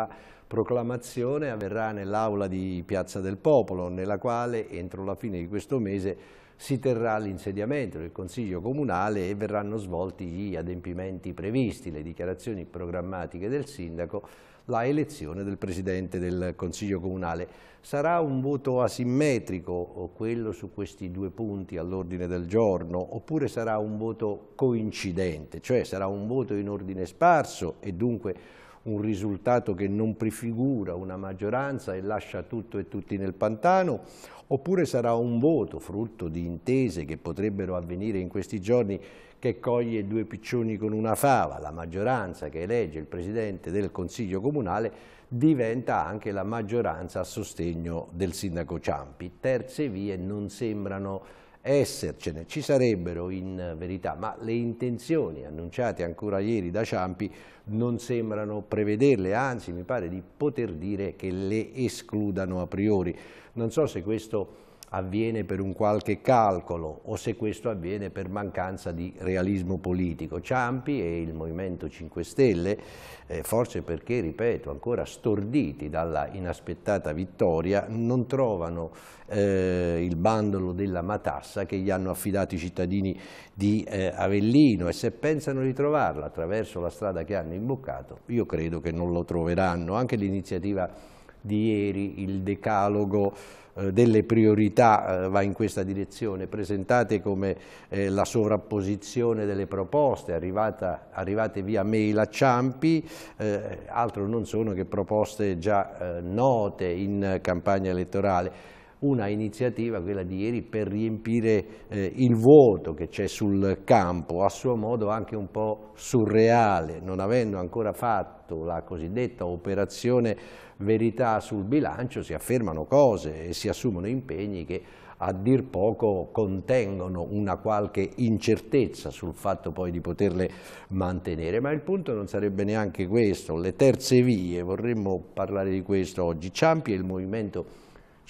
la proclamazione avverrà nell'aula di Piazza del Popolo, nella quale entro la fine di questo mese si terrà l'insediamento del Consiglio Comunale e verranno svolti gli adempimenti previsti, le dichiarazioni programmatiche del Sindaco, la elezione del Presidente del Consiglio Comunale. Sarà un voto asimmetrico quello su questi due punti all'ordine del giorno oppure sarà un voto coincidente, cioè sarà un voto in ordine sparso e dunque un risultato che non prefigura una maggioranza e lascia tutto e tutti nel pantano, oppure sarà un voto frutto di intese che potrebbero avvenire in questi giorni che coglie due piccioni con una fava, la maggioranza che elegge il Presidente del Consiglio Comunale diventa anche la maggioranza a sostegno del Sindaco Ciampi. Terze vie non sembrano essercene, ci sarebbero in verità, ma le intenzioni annunciate ancora ieri da Ciampi non sembrano prevederle, anzi mi pare di poter dire che le escludano a priori. Non so se questo avviene per un qualche calcolo o se questo avviene per mancanza di realismo politico. Ciampi e il Movimento 5 Stelle, eh, forse perché, ripeto, ancora storditi dalla inaspettata vittoria, non trovano eh, il bandolo della matassa che gli hanno affidato i cittadini di eh, Avellino e se pensano di trovarla attraverso la strada che hanno imboccato, io credo che non lo troveranno. Anche l'iniziativa di ieri, il decalogo eh, delle priorità eh, va in questa direzione, presentate come eh, la sovrapposizione delle proposte arrivata, arrivate via mail a Ciampi, altro non sono che proposte già note in campagna elettorale una iniziativa, quella di ieri, per riempire eh, il vuoto che c'è sul campo, a suo modo anche un po' surreale, non avendo ancora fatto la cosiddetta operazione verità sul bilancio, si affermano cose e si assumono impegni che a dir poco contengono una qualche incertezza sul fatto poi di poterle mantenere, ma il punto non sarebbe neanche questo, le terze vie, vorremmo parlare di questo oggi, Ciampi e il movimento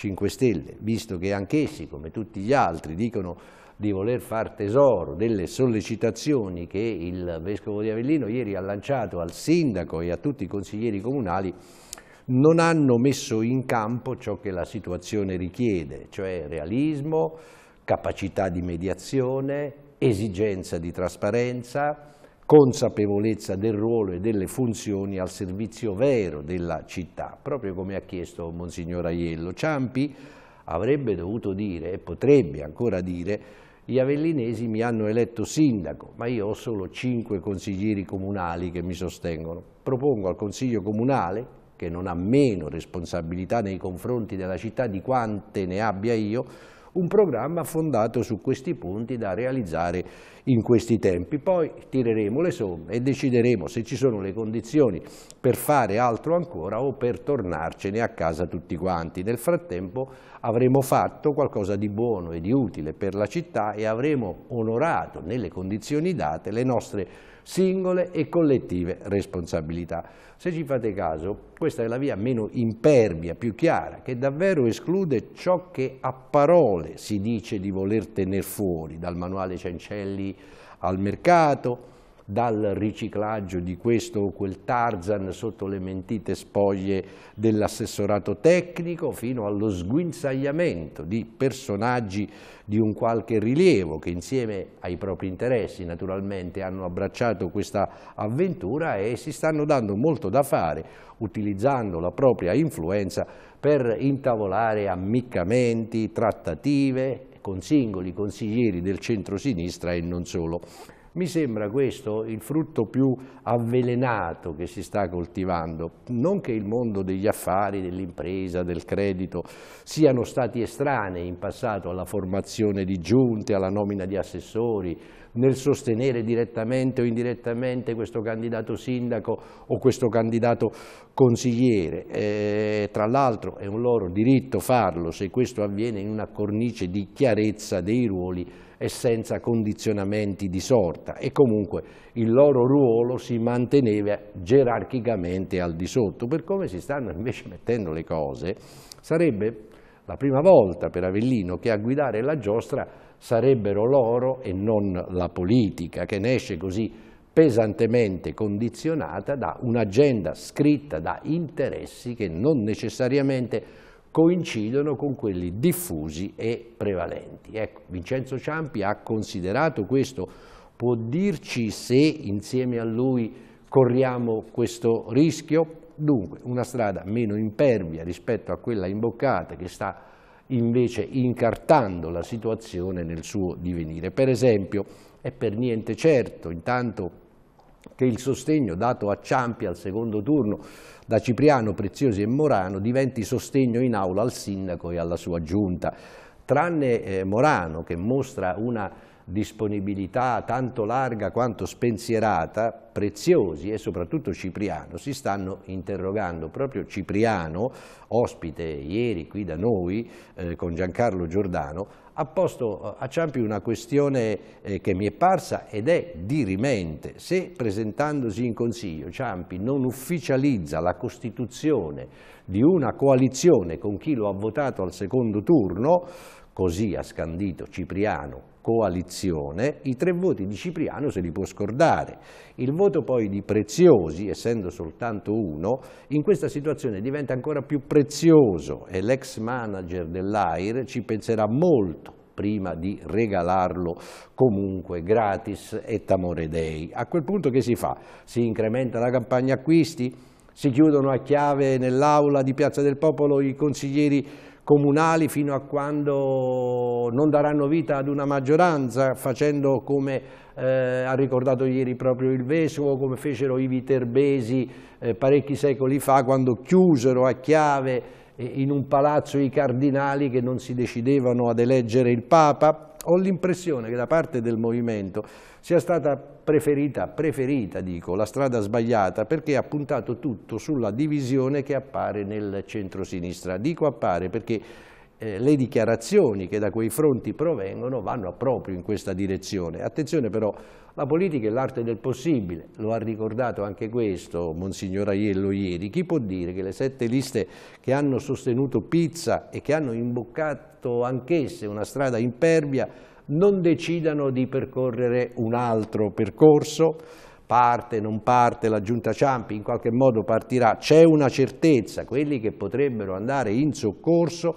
5 Stelle, visto che anch'essi, come tutti gli altri, dicono di voler far tesoro delle sollecitazioni che il Vescovo di Avellino ieri ha lanciato al Sindaco e a tutti i consiglieri comunali, non hanno messo in campo ciò che la situazione richiede, cioè realismo, capacità di mediazione, esigenza di trasparenza, consapevolezza del ruolo e delle funzioni al servizio vero della città, proprio come ha chiesto Monsignor Aiello. Ciampi avrebbe dovuto dire, e potrebbe ancora dire, gli avellinesi mi hanno eletto sindaco, ma io ho solo cinque consiglieri comunali che mi sostengono. Propongo al Consiglio Comunale, che non ha meno responsabilità nei confronti della città di quante ne abbia io, un programma fondato su questi punti da realizzare in questi tempi. Poi tireremo le somme e decideremo se ci sono le condizioni per fare altro ancora o per tornarcene a casa tutti quanti. Nel frattempo avremo fatto qualcosa di buono e di utile per la città e avremo onorato nelle condizioni date le nostre singole e collettive responsabilità. Se ci fate caso, questa è la via meno impervia, più chiara, che davvero esclude ciò che a parole si dice di voler tenere fuori, dal manuale Cencelli al mercato, dal riciclaggio di questo o quel Tarzan sotto le mentite spoglie dell'assessorato tecnico fino allo sguinzagliamento di personaggi di un qualche rilievo che insieme ai propri interessi naturalmente hanno abbracciato questa avventura e si stanno dando molto da fare utilizzando la propria influenza per intavolare ammiccamenti, trattative con singoli consiglieri del centro-sinistra e non solo. Mi sembra questo il frutto più avvelenato che si sta coltivando. Non che il mondo degli affari, dell'impresa, del credito siano stati estranei in passato alla formazione di giunte, alla nomina di assessori, nel sostenere direttamente o indirettamente questo candidato sindaco o questo candidato consigliere. Eh, tra l'altro è un loro diritto farlo se questo avviene in una cornice di chiarezza dei ruoli e senza condizionamenti di sorta e comunque il loro ruolo si manteneva gerarchicamente al di sotto. Per come si stanno invece mettendo le cose, sarebbe la prima volta per Avellino che a guidare la giostra sarebbero loro e non la politica che ne esce così pesantemente condizionata da un'agenda scritta da interessi che non necessariamente coincidono con quelli diffusi e prevalenti. Ecco, Vincenzo Ciampi ha considerato questo, può dirci se insieme a lui corriamo questo rischio? Dunque, una strada meno impervia rispetto a quella imboccata che sta invece incartando la situazione nel suo divenire. Per esempio, è per niente certo, intanto che il sostegno dato a Ciampi al secondo turno da Cipriano, Preziosi e Morano diventi sostegno in aula al sindaco e alla sua giunta. Tranne eh, Morano che mostra una disponibilità tanto larga quanto spensierata, preziosi e soprattutto Cipriano, si stanno interrogando. Proprio Cipriano, ospite ieri qui da noi eh, con Giancarlo Giordano, ha posto eh, a Ciampi una questione eh, che mi è parsa ed è dirimente. Se presentandosi in Consiglio Ciampi non ufficializza la costituzione di una coalizione con chi lo ha votato al secondo turno, così ha scandito Cipriano coalizione, i tre voti di Cipriano se li può scordare. Il voto poi di Preziosi, essendo soltanto uno, in questa situazione diventa ancora più prezioso e l'ex manager dell'AIR ci penserà molto prima di regalarlo comunque gratis et amore dei. A quel punto che si fa? Si incrementa la campagna acquisti? Si chiudono a chiave nell'aula di Piazza del Popolo i consiglieri comunali fino a quando non daranno vita ad una maggioranza, facendo come eh, ha ricordato ieri proprio il Vescovo, come fecero i Viterbesi eh, parecchi secoli fa, quando chiusero a chiave eh, in un palazzo i cardinali che non si decidevano ad eleggere il Papa, ho l'impressione che da parte del movimento sia stata preferita, preferita dico, la strada sbagliata perché ha puntato tutto sulla divisione che appare nel centro-sinistra. Dico appare perché eh, le dichiarazioni che da quei fronti provengono vanno proprio in questa direzione. Attenzione però, la politica è l'arte del possibile, lo ha ricordato anche questo Monsignor Aiello ieri, chi può dire che le sette liste che hanno sostenuto Pizza e che hanno imboccato anch'esse una strada impervia non decidano di percorrere un altro percorso? parte, non parte, la giunta Ciampi in qualche modo partirà, c'è una certezza, quelli che potrebbero andare in soccorso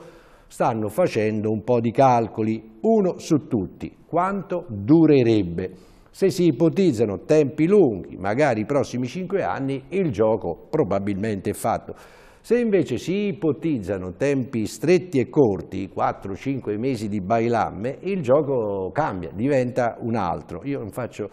stanno facendo un po' di calcoli, uno su tutti, quanto durerebbe? Se si ipotizzano tempi lunghi, magari i prossimi cinque anni, il gioco probabilmente è fatto. Se invece si ipotizzano tempi stretti e corti, 4-5 mesi di bailamme, il gioco cambia, diventa un altro. Io non faccio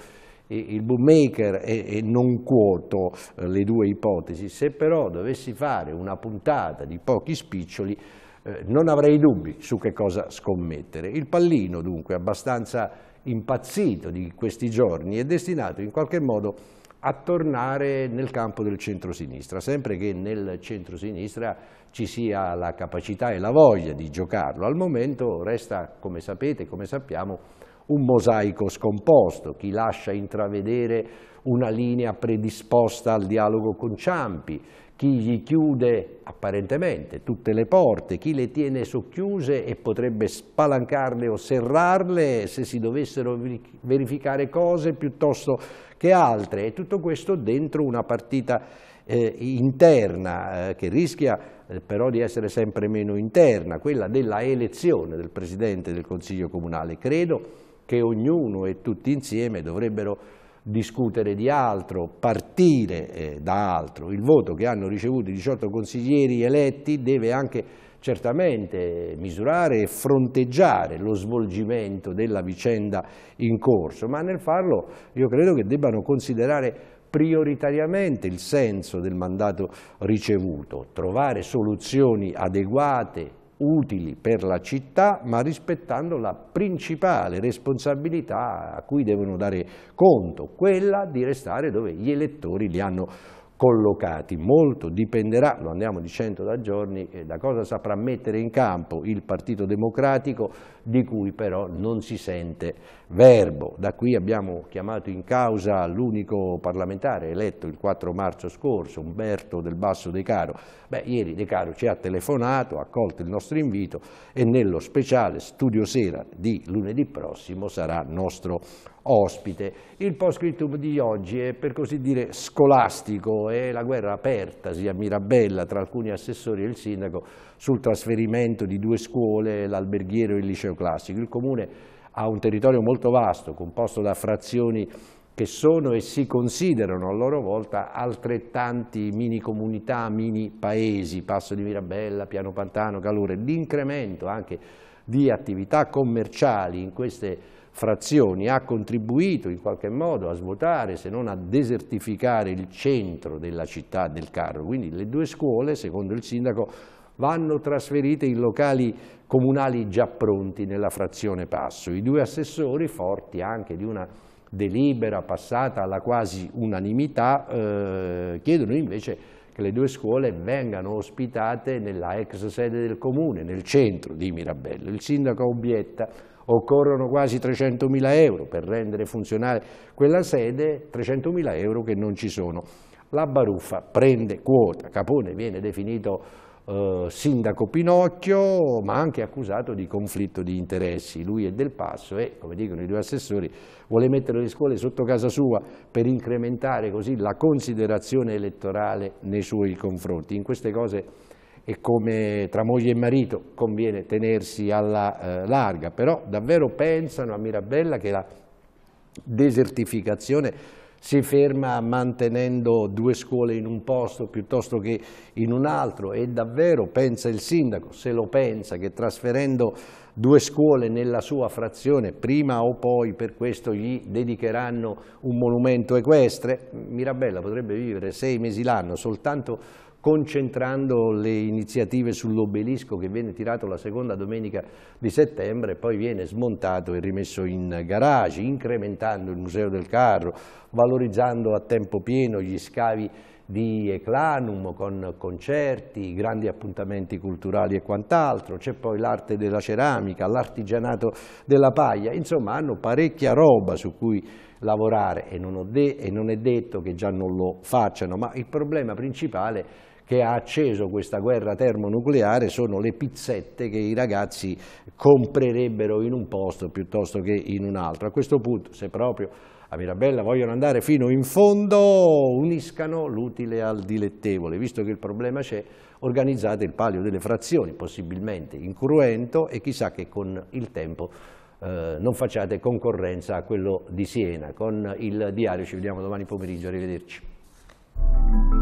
il bookmaker e, non quoto eh, le due ipotesi, se però dovessi fare una puntata di pochi spiccioli, eh, non avrei dubbi su che cosa scommettere. Il pallino dunque abbastanza impazzito di questi giorni è destinato in qualche modo a tornare nel campo del centrosinistra, sempre che nel centrosinistra ci sia la capacità e la voglia di giocarlo. Al momento resta, come sapete, come sappiamo, un mosaico scomposto, chi lascia intravedere una linea predisposta al dialogo con Ciampi, chi gli chiude apparentemente tutte le porte, chi le tiene socchiuse e potrebbe spalancarle o serrarle se si dovessero verificare cose piuttosto che altre e tutto questo dentro una partita eh, interna eh, che rischia eh, però di essere sempre meno interna, quella della elezione del Presidente del Consiglio Comunale. Credo che ognuno e tutti insieme dovrebbero discutere di altro, partire eh, da altro. Il voto che hanno ricevuto i 18 consiglieri eletti deve anche certamente misurare e fronteggiare lo svolgimento della vicenda in corso, ma nel farlo io credo che debbano considerare prioritariamente il senso del mandato ricevuto, trovare soluzioni adeguate, utili per la città, ma rispettando la principale responsabilità a cui devono dare conto, quella di restare dove gli elettori li hanno collocati. Molto dipenderà, lo andiamo dicendo da giorni, eh, da cosa saprà mettere in campo il Partito Democratico di cui però non si sente verbo. Da qui abbiamo chiamato in causa l'unico parlamentare eletto il 4 marzo scorso, Umberto del Basso De Caro. Beh, ieri De Caro ci ha telefonato, ha accolto il nostro invito e nello speciale studio sera di lunedì prossimo sarà nostro ospite. Il post-scriptum di oggi è per così dire scolastico, è la guerra aperta sia a Mirabella tra alcuni assessori e il sindaco sul trasferimento di due scuole, l'alberghiero e il liceo classico. Il comune ha un territorio molto vasto, composto da frazioni che sono e si considerano a loro volta altrettanti mini comunità, mini paesi, Passo di Mirabella, Piano Pantano, Calore, l'incremento anche di attività commerciali in queste frazioni ha contribuito in qualche modo a svuotare, se non a desertificare il centro della città del Carro. Quindi le due scuole, secondo il sindaco, vanno trasferite in locali comunali già pronti nella frazione Passo. I due assessori, forti anche di una delibera passata alla quasi unanimità, eh, chiedono invece che le due scuole vengano ospitate nella ex sede del comune, nel centro di Mirabello. Il sindaco obietta occorrono quasi 300.000 euro per rendere funzionale quella sede, 300.000 euro che non ci sono. La Baruffa prende quota, Capone viene definito eh, sindaco Pinocchio, ma anche accusato di conflitto di interessi. Lui è del passo e, come dicono i due assessori, vuole mettere le scuole sotto casa sua per incrementare così la considerazione elettorale nei suoi confronti. In queste cose è come tra moglie e marito conviene tenersi alla eh, larga, però davvero pensano a Mirabella che la desertificazione si ferma mantenendo due scuole in un posto piuttosto che in un altro e davvero pensa il sindaco, se lo pensa, che trasferendo due scuole nella sua frazione, prima o poi per questo gli dedicheranno un monumento equestre, Mirabella potrebbe vivere sei mesi l'anno soltanto concentrando le iniziative sull'obelisco che viene tirato la seconda domenica di settembre e poi viene smontato e rimesso in garage, incrementando il Museo del Carro, valorizzando a tempo pieno gli scavi di Eclanum con concerti, grandi appuntamenti culturali e quant'altro, c'è poi l'arte della ceramica, l'artigianato della paglia, insomma hanno parecchia roba su cui lavorare e non, e non è detto che già non lo facciano, ma il problema principale è che ha acceso questa guerra termonucleare sono le pizzette che i ragazzi comprerebbero in un posto piuttosto che in un altro. A questo punto, se proprio a Mirabella vogliono andare fino in fondo, uniscano l'utile al dilettevole, visto che il problema c'è, organizzate il palio delle frazioni, possibilmente in cruento, e chissà che con il tempo eh, non facciate concorrenza a quello di Siena. Con il diario ci vediamo domani pomeriggio, arrivederci.